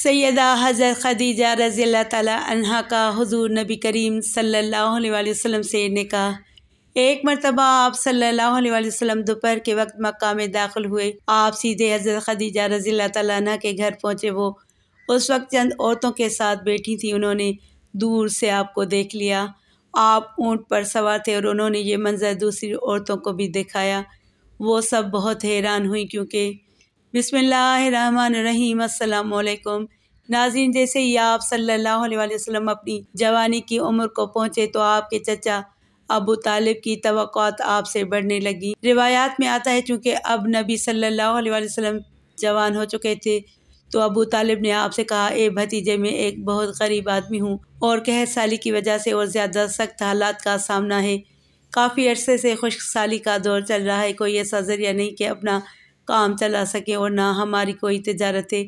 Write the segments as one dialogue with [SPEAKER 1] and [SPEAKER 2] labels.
[SPEAKER 1] सैदा हज़र खदीजा रज़ी अल्लाह तहा का हुजूर नबी करीम सल्लल्लाहु अलैहि वसल्लम से निका एक मरतबा आप सल्लल्लाहु अलैहि वसल्लम दोपहर के वक्त मक्का में दाखिल हुए आप सीधे हज़रत खदीजा रज़ी अल्लाह तहा के घर पहुँचे वो उस वक्त चंद औरतों के साथ बैठी थी उन्होंने दूर से आपको देख लिया आप ऊँट पर सवार थे और उन्होंने ये मंज़र दूसरी औरतों को भी दिखाया वो सब बहुत हैरान हुई क्योंकि बिसमीम अल्लाम नाजीन जैसे ही आप सल्लल्लाहु अलैहि वसल्लम अपनी जवानी की उम्र को पहुँचे तो आपके चचा अबू तालिब की तो आपसे बढ़ने लगी रिवायात में आता है चूँकि अब नबी सल्लल्लाहु अलैहि वसल्लम जवान हो चुके थे तो अबू तालिब ने आपसे कहा ए भतीजे मैं एक बहुत गरीब आदमी हूँ और कहर साली की वजह से और ज़्यादा सख्त हालात का सामना है काफ़ी अरसे से खुश्क साली का दौर चल रहा है कोई ऐसा ज़रिया नहीं कि अपना काम चला सके और ना हमारी कोई तजारत है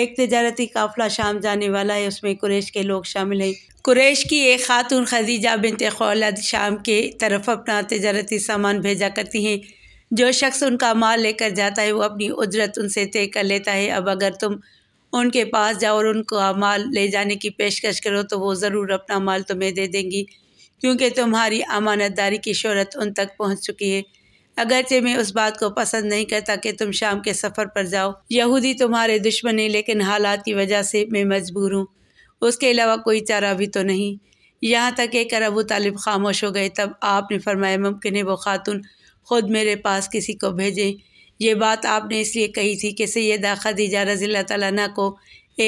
[SPEAKER 1] एक तजारती काफिला शाम जाने वाला है उसमें कुरेश के लोग शामिल हैं कुरेश की एक खातून खदीजा बिनत खौलद शाम के तरफ अपना तजारती सामान भेजा करती हैं जो शख्स उनका माल लेकर जाता है वो अपनी उजरत उनसे तय कर लेता है अब अगर तुम उनके पास जाओ और उनका माल ले जाने की पेशकश करो तो वो ज़रूर अपना माल तुम्हें दे देंगी क्योंकि तुम्हारी अमानतदारी की शहरत उन तक पहुँच चुकी है अगरचे मैं उस बात को पसंद नहीं करता कि तुम शाम के सफ़र पर जाओ यहूदी तुम्हारे दुश्मन है लेकिन हालात की वजह से मैं मजबूर हूँ उसके अलावा कोई चारा भी तो नहीं यहाँ तक एक अरबू तालिब खामोश हो गए तब आपने फरमाया मुमकिन है वो खातून ख़ुद मेरे पास किसी को भेजें ये बात आपने इसलिए कही थी कि सैदा खदीजा रज़ी तला को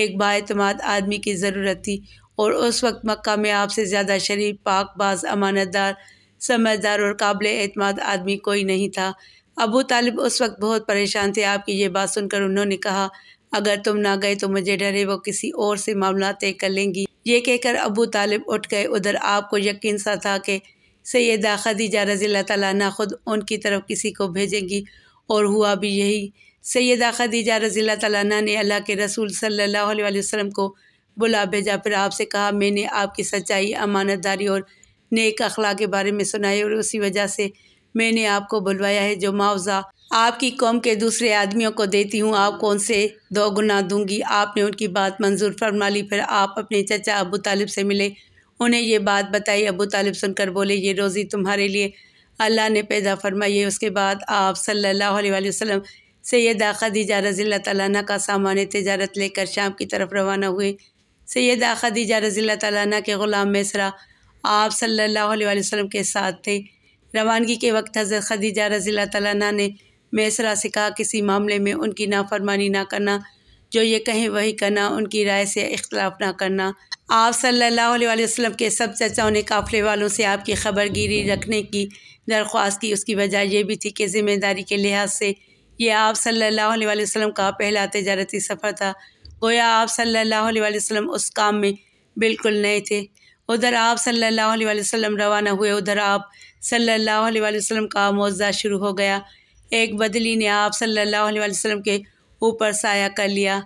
[SPEAKER 1] एक बातमाद आदमी की ज़रूरत थी और उस वक्त मक्का में आपसे ज़्यादा शरीफ पाक बाज अमानतदार समझदार और काबिल अतमाद आदमी कोई नहीं था अबू तालिब उस वक्त बहुत परेशान थे आपकी ये बात सुनकर उन्होंने कहा अगर तुम ना गए तो मुझे डर है वो किसी और से मामला तय कर लेंगी ये कहकर अबू तालिब उठ गए उधर आपको यकीन सा था कि सैदा खदीजा रजील्ला तला ख़ुद उनकी तरफ किसी को भेजेंगी और हुआ भी यही सैदा खदीजा रजील्ला तला ने अल्लाह के रसूल सल्ला वसम को बुला भेजा फिर आपसे कहा मैंने आपकी सच्चाई अमानतदारी और नेक अखला के बारे में सुनाए और उसी वजह से मैंने आपको बुलवाया है जो मुआवजा आपकी कौम के दूसरे आदमियों को देती हूँ कौन से दो गुना दूंगी आपने उनकी बात मंजूर फरमा ली फिर आप अपने चचा अबू तालिब से मिले उन्हें ये बात बताई अबू तालिब सुनकर बोले ये रोज़ी तुम्हारे लिए अल्लाह ने पैदा फरमाई उसके बाद आप सल्लल्लाहु अलैहि वसल्लम सैदा खदीजा रज़ी तला का सामान तजारत लेकर शाम की तरफ रवाना हुए सैदा खदीजा रज़ी तला के ग़ुलाम मिसरा आप सल्लल्लाहु अलैहि वसल्लम के साथ थे रवानगी के वक्त हज़रत खदीजा रज़ी तला ने मैसरा से कहा किसी मामले में उनकी नाफरमानी ना करना जो ये कहें वही करना उनकी राय से इख्तलाफ ना करना आप सल्लल्लाहु अलैहि वसल्लम के सब चचाओं ने काफ़ले वालों से आपकी खबर गिरी रखने की दरख्वास्त की उसकी वजह यह भी थी कि ज़िम्मेदारी के लिहाज से ये आप सल्लल्लाहु अलैहि वसल्लम का पहला तजारती सफ़र था गोया आप सल्लल्लाहु अलैहि वसल्लम उस काम में बिल्कुल नए थे उधर आप सल्लल्लाहु अलैहि वसल्लम रवाना हुए उधर आप सल्लल्लाहु अलैहि वसल्लम का मुआवजा शुरू हो गया एक बदली ने आप सल्लल्लाहु अलैहि वसल्लम के ऊपर साया कर लिया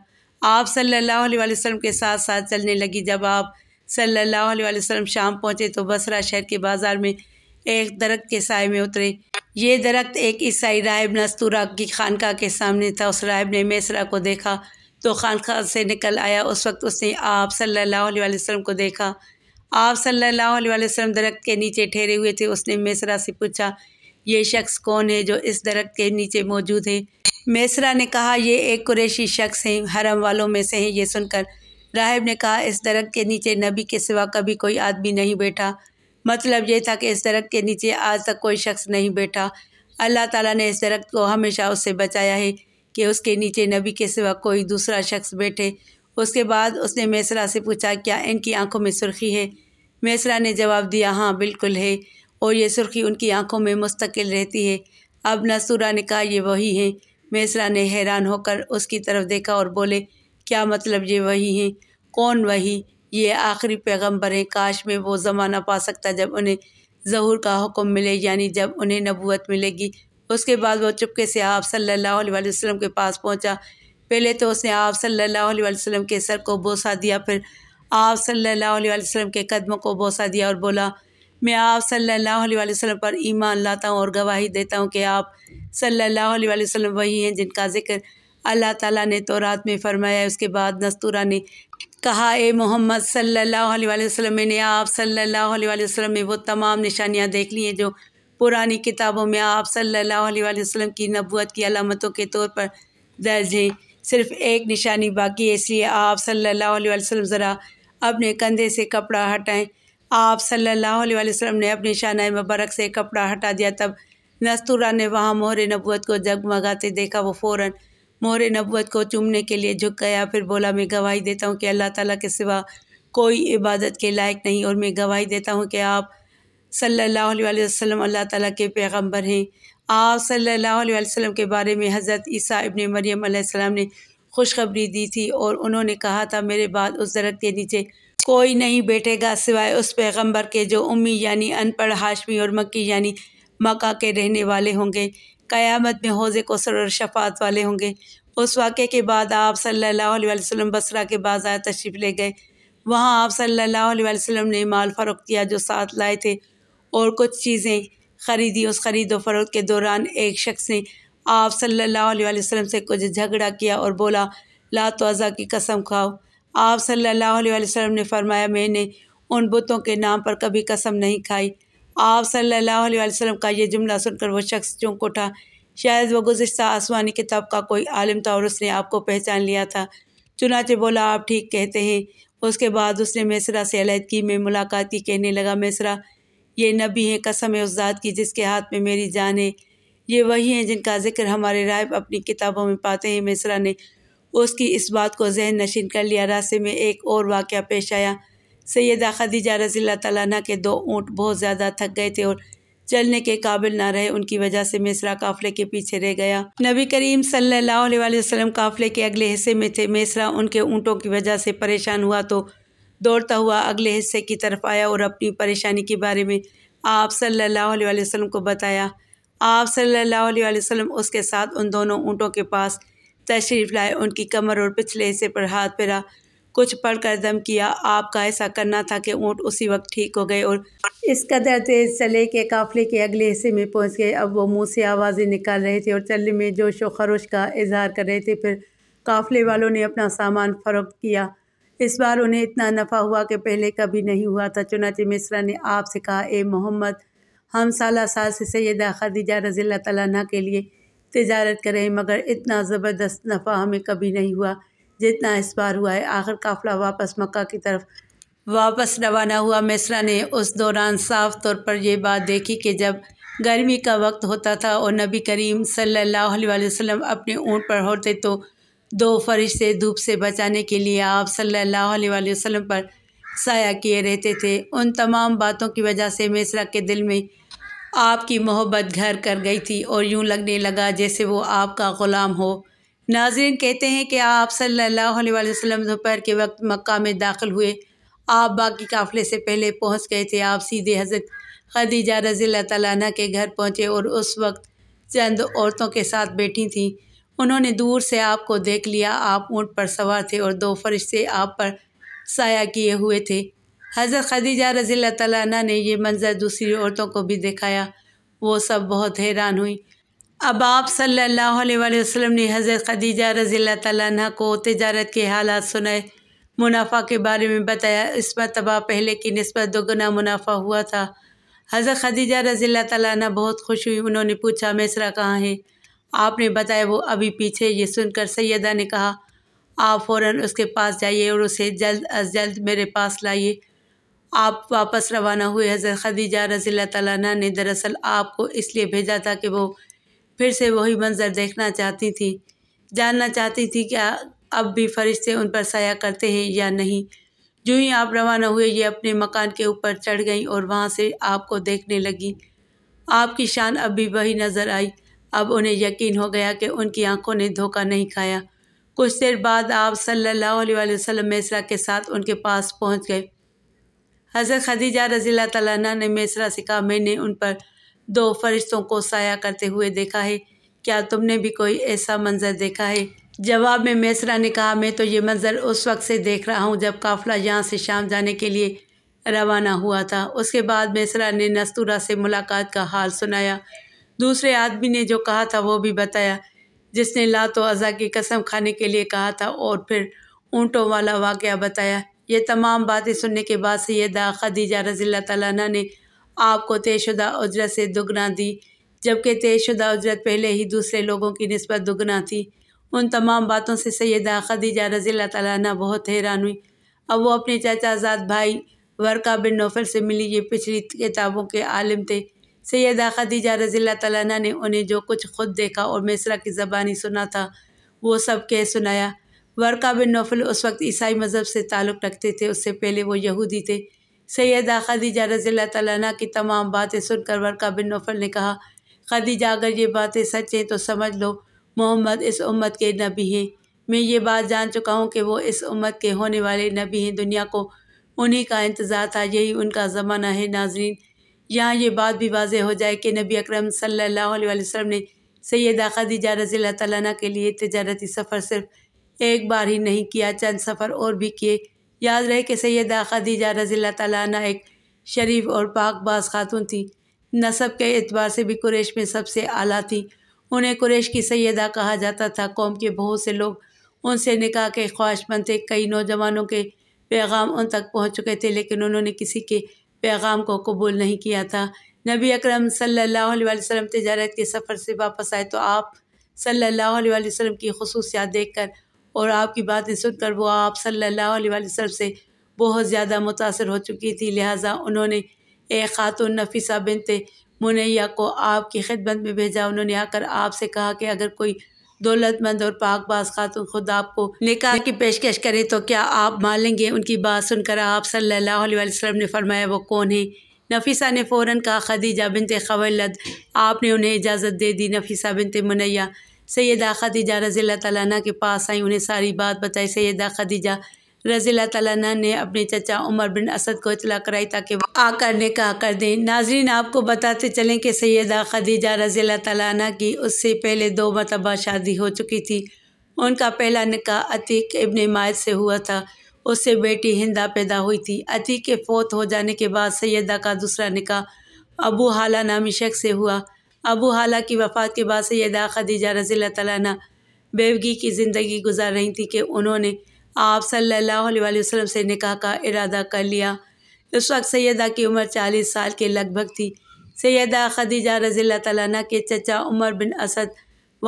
[SPEAKER 1] आप सल्लल्लाहु अलैहि वसल्लम के साथ साथ चलने लगी जब आप सल्लल्लाहु अलैहि वसल्लम शाम पहुँचे तो बसरा शहर के बाज़ार में एक दरख्त के साय में उतरे ये दरख्त एक ईसाई राहब नस्तूरा की खानका के सामने था उस राहब ने मेसरा को देखा तो खानका से निकल आया उस वक्त उसने आप सल्लल्लाहु अलैहि वसल्लम को देखा आप सल्लल्लाहु अलैहि वसल्लम दरख्त के नीचे ठहरे हुए थे उसने मेसरा से पूछा ये शख्स कौन है जो इस दरख्त के नीचे मौजूद है मेसरा ने कहा ये एक कुरेशी शख्स हैं हरम वालों में से हैं ये सुनकर राहिब ने कहा इस दरख्त के नीचे नबी के सिवा कभी कोई आदमी नहीं बैठा मतलब ये था कि इस दरख्त के नीचे आज तक कोई शख्स नहीं बैठा अल्लाह ताला ने इस दरख्त को हमेशा उससे बचाया है कि उसके नीचे नबी के सिवा कोई दूसरा शख्स बैठे उसके बाद उसने मेसरा से पूछा क्या इनकी आंखों में सुर्खी है मेसरा ने जवाब दिया हाँ बिल्कुल है और ये सुर्खी उनकी आंखों में मुस्तकिल रहती है अब नसूरा ने कहा ये वही हैं मेसरा ने हैरान होकर उसकी तरफ देखा और बोले क्या मतलब ये वही हैं कौन वही ये आखिरी पैगम्बर हैं काश में वो ज़माना पा सकता जब उन्हें जहूर का हुक्म मिले यानी जब उन्हें नबूत मिलेगी उसके बाद वो चुपके से आप सल्लल्लाहु अलैहि वसल्लम के पास पहुंचा पहले तो उसने आप सल्लल्लाहु अलैहि वसल्लम के सर को बोसा दिया फिर आप सल्लल्लाहु अलैहि वसल्लम के कदमों को बोसा दिया और बोला मैं आप सल्लल्लाहु अलैहि वसल्लम पर ईमान लाता हूँ और गवाही देता हूँ कि आप सल्लल्लाहु अलैहि वसल्लम वही हैं जिनका जिक्र अल्लाह ताला ने तो रात में फरमाया उसके बाद नस्तूरा ने कहा ए मोहम्मद सल्लल्लाहु अलैहि वसल्लम मैंने आप सल्लल्लाहु अलैहि वसल्लम में वो तमाम निशानियाँ देख ली हैं जो पुरानी किताबों में आप सल्लल्लाहु अलैहि वसल्लम की नबूत की अलामतों के तौर पर दर्ज हैं सिर्फ एक निशानी बाकी है इसलिए आप सल्लल्लाहु अलैहि वसल्लम ज़रा अपने कंधे से कपड़ा हटाएं आप सल्लल्लाहु अलैहि वसल्लम ने अपने शाना मुबारक से कपड़ा हटा दिया तब नस्तूरा ने वहाँ मोहर नबूत को जगमगाते देखा वो फ़ौर मोहर नबूत को चूमने के लिए झुक गया फिर बोला मैं गवाही देता हूँ कि अल्लाह ताला के सिवा कोई इबादत के लायक नहीं और मैं गवाही देता हूँ कि आप सल्लल्लाहु अलैहि वसल्लम अल्लाह ताला के पैगंबर हैं आप सल्लल्लाहु अलैहि वसल्लम के बारे में हज़रत ईसा इब्ने मरियम ने खुशखबरी दी थी और उन्होंने कहा था मेरे बाद उस दरख्त के नीचे कोई नहीं बैठेगा सिवाय उस पैगंबर के जो उम्मी यानी अनपढ़ हाशमी और मक्की यानी मक्का के रहने वाले होंगे क़यामत में हौज़ कोसर और शफात वाले होंगे उस वाक़े के बाद आप सल्लल्लाहु अलैहि वसल्लम बसरा के बाज़ार तशरीफ़ ले गए वहाँ आप सल्लल्लाहु अलैहि वसल्लम ने माल फ़रोख किया जो साथ लाए थे और कुछ चीज़ें ख़रीदी उस खरीदो फरोख के दौरान एक शख्स ने आप सल्लल्लाहु अलैहि वसल्लम से कुछ झगड़ा किया और बोला ला अज़ा की कसम खाओ आप सल्लल्लाहु अलैहि वसल्लम ने फरमाया मैंने उन बुतों के नाम पर कभी कसम नहीं खाई आप सल्लल्लाहु अलैहि वसल्लम का यह जुमला सुनकर वह शख्स चौंक उठा शायद वह गुज्त आसमानी किताब का कोई आलिम था और उसने आपको पहचान लिया था चुनाचे बोला आप ठीक कहते हैं उसके बाद उसने मिसरा से की में मुलाकात की कहने लगा मिसरा ये नबी है कसम है उस ज़ात की जिसके हाथ में मेरी जान है ये वही हैं जिनका जिक्र हमारे रायब अपनी किताबों में पाते हैं मिसरा ने उसकी इस बात को जहन नशीन कर लिया रास्ते में एक और वाक़ पेश आया सैदा खदीजा रजील तला के दो ऊँट बहुत ज़्यादा थक गए थे और चलने के काबिल ना रहे उनकी वजह से मिसरा काफले के पीछे रह गया नबी करीम सल्लल्लाहु अलैहि वसल्लम काफले के अगले हिस्से में थे मिसरा उनके ऊँटों की वजह से परेशान हुआ तो दौड़ता हुआ अगले हिस्से की तरफ आया और अपनी परेशानी के बारे में आप सल्लल्लाहु अलैहि वसल्लम को बताया आप सल्लल्लाहु अलैहि वसल्लम उसके साथ उन दोनों ऊँटों के पास तशरीफ़ लाए उनकी कमर और पिछले हिस्से पर हाथ फेरा कुछ पढ़ कर दम किया आपका ऐसा करना था कि ऊँट उसी वक्त ठीक हो गए और इस कदर तेज़ चले के काफ़िले के अगले हिस्से में पहुँच गए अब वो मुँह से आवाज़ें निकाल रहे थे और चलने में जोश व खरोश का इजहार कर रहे थे फिर काफ़िले वालों ने अपना सामान फ़रोख्त किया इस बार उन्हें इतना नफ़ा हुआ कि पहले कभी नहीं हुआ था चुनाचे मिश्रा ने आपसे कहा ए मोहम्मद हम साल साल से सैदा खदीजा रज़ी तैन के लिए तजारत करें मगर इतना ज़बरदस्त नफ़ा हमें कभी नहीं हुआ जितना इस बार हुआ है आखिर काफ़िला वापस मक्का की तरफ वापस रवाना हुआ मिसरा ने उस दौरान साफ तौर पर यह बात देखी कि जब गर्मी का वक्त होता था और नबी करीम सल्लल्लाहु अलैहि वसल्लम अपने ऊँट पर होते तो दो फरिश्ते धूप से बचाने के लिए आप सल्लल्लाहु अलैहि वसल्लम पर साया किए रहते थे उन तमाम बातों की वजह से मिसरा के दिल में आपकी मोहब्बत घर कर गई थी और यूं लगने लगा जैसे वो आपका ग़ुलाम हो नाजरन कहते हैं कि आप सल्लल्लाहु अलैहि वसल्लम दोपहर के वक्त मक्का में दाखिल हुए आप बाकी काफ़िले से पहले पहुंच गए थे आप सीधे हज़रत खदीजा रज़ी तला के घर पहुँचे और उस वक्त चंद औरतों के साथ बैठी थीं उन्होंने दूर से आपको देख लिया आप ऊँट पर सवार थे और दो फरिश्ते आप पर साया किए हुए थे हज़रत खदीजा रज़ी तला ने यह मंज़र दूसरी औरतों को भी दिखाया वो सब बहुत हैरान हुई अब आप सल्लल्लाहु अलैहि वसल्लम ने हज़रत खदीजा रज़ी तला को तजारत के हालात सुनाए मुनाफा के बारे में बताया इस मरतबा पहले की नस्बत दोगुना मुनाफा हुआ था हज़रत खदीजा रज़ी तला बहुत खुश हुई उन्होंने पूछा मिसरा कहाँ है आपने बताया वो अभी पीछे ये सुनकर सैदा ने कहा आप फ़ौर उसके पास जाइए और उसे जल्द अज जल्द मेरे पास लाइए आप वापस रवाना हुए हज़रत खदीजा रज़ी तला ने दरअसल आपको इसलिए भेजा था कि वो फिर से वही मंजर देखना चाहती थी जानना चाहती थी कि अब भी फरिश्ते उन पर साया करते हैं या नहीं जो ही आप रवाना हुए ये अपने मकान के ऊपर चढ़ गई और वहाँ से आपको देखने लगी आपकी शान अब भी वही नज़र आई अब उन्हें यकीन हो गया कि उनकी आंखों ने धोखा नहीं खाया कुछ देर बाद आप सल्लल्लाहु अलैहि वसल्लम मेसरा के साथ उनके पास पहुंच गए हज़रत खदीजा रजील तला ने मेसरा सिका मैंने उन पर दो फरिश्तों को साया करते हुए देखा है क्या तुमने भी कोई ऐसा मंज़र देखा है जवाब में मेसरा ने कहा मैं तो ये मंज़र उस वक्त से देख रहा हूँ जब काफिला यहाँ से शाम जाने के लिए रवाना हुआ था उसके बाद मेसरा ने नस्तूरा से मुलाकात का हाल सुनाया दूसरे आदमी ने जो कहा था वो भी बताया जिसने लात तो अज़ा की कसम खाने के लिए कहा था और फिर ऊँटों वाला वाक़ बताया ये तमाम बातें सुनने के बाद सैदा खदीजा रजील्ला तला ने आपको तयशुदा उजरत से दुगना दी जबकि तयशुदा उजरत पहले ही दूसरे लोगों की नस्बत दुगना थी उन तमाम बातों से सैदा खदीजा रजील्ला तला बहुत हैरान हुई अब वो अपने चाचाजाद भाई वर्का बिन नौफल से मिली ये पिछली किताबों के आलम थे सैदा खदीजा रजील्ला तला ने उन्हें जो कुछ खुद देखा और मिसरा की ज़बानी सुना था वो सब कह सुनाया वर्का बिन नौफल उस वक्त ईसाई मज़हब से ताल्लुक़ रखते थे उससे पहले वो यहूदी थे सैदा खदीजा रजील्ला तला की तमाम बातें सुनकर वर्का बिन नौफल ने कहा खदीजा अगर ये बातें सच हैं तो समझ लो मोहम्मद इस उम्मत के नबी हैं मैं ये बात जान चुका हूँ कि वो इस उम्मत के होने वाले नबी हैं दुनिया को उन्हीं का इंतज़ार था यही उनका ज़माना है नाजरीन यहाँ ये बात भी वाज हो जाए कि नबी अकरम सल्लल्लाहु अलैहि वसल्लम ने सैदा खदीजा रजील्ला तला के लिए तजारती सफ़र सिर्फ़ एक बार ही नहीं किया चंद सफ़र और भी किए याद रहे कि सैदा खदीजा रज़ील तला एक शरीफ और पाकबाज खातून थी नसब के एतबार से भी कुरेश में सबसे आला थी उन्हें कुरेश की सैदा कहा जाता था कौम के बहुत से लोग उनसे निकाह के ख्वाहिशमंद थे कई नौजवानों के पैगाम उन तक पहुँच चुके थे लेकिन उन्होंने किसी के पैगाम को कबूल नहीं किया था नबी अक्रम सल्लल्लाहु तजारत के सफ़र से वापस आए तो आप सल्ला वसम की खसूसियात देख कर और आपकी बातें सुनकर वो आप सल्लल्लाहु अलैहि वसल्लम से बहुत ज़्यादा मुतासर हो चुकी थी लिहाजा उन्होंने एक ख़ातून नफीसा बिनते मुनैया को आपकी खिदमत में भेजा उन्होंने आकर आपसे कहा कि अगर कोई दौलतमंद और पाकबाज खातून खुद आपको निकाह की पेशकश करे तो क्या आप मान लेंगे उनकी बात सुनकर आप सल्लल्लाहु अलैहि वसल्लम ने फरमाया वो कौन है नफीसा ने फ़ौर कहा खदीजा बिनते खवलद आपने उन्हें इजाज़त दे दी नफीसा बिनते मुनैया सैदा खदीजा रज़ील्ला तैना के पास आई उन्हें सारी बात बताई सैदा खदीजा रज़ील्ला तैना ने अपने चचा उमर बिन असद को इतला कराई ताकि आकर ने कहा कर दें नाजरीन आपको बताते चलें कि सैदा खदीजा रज़ील्ला तैना की उससे पहले दो मरतबा शादी हो चुकी थी उनका पहला निका अतीक इबन मायद से हुआ था उससे बेटी हिंदा पैदा हुई थी अतीक के फोत हो जाने के बाद सैदा का दूसरा निका अबू हाला नामी शेख से हुआ अबू हाला की वफ़ात के बाद यदा खदीजा रज़ी तैन बेवगी की ज़िंदगी गुजार रही थी कि उन्होंने आप सल्लल्लाहु अलैहि वसल्लम से निकाह का इरादा कर लिया उस वक्त सैदा की उम्र चालीस साल के लगभग थी सैदा खदीजा रज़ी तैन के चचा उमर बिन असद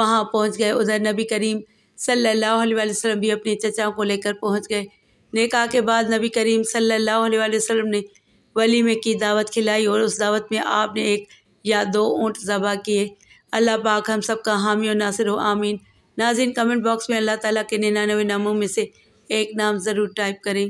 [SPEAKER 1] वहाँ पहुँच गए उधर नबी करीम सल्लल्लाहु अलैहि वसल्लम भी अपने चचाओं को लेकर पहुँच गए निकाह के बाद नबी करीम सल्लल्लाहु अलैहि वसल्लम ने वलीमे की दावत खिलाई और उस दावत में आपने एक या दो ऊँट ज़बा किए अल्लाह पाक हम सब का हामी और नासिर हो आमीन नाजिन कमेंट बॉक्स में अल्लाह ताला के निन्यानवे नामों में से एक नाम ज़रूर टाइप करें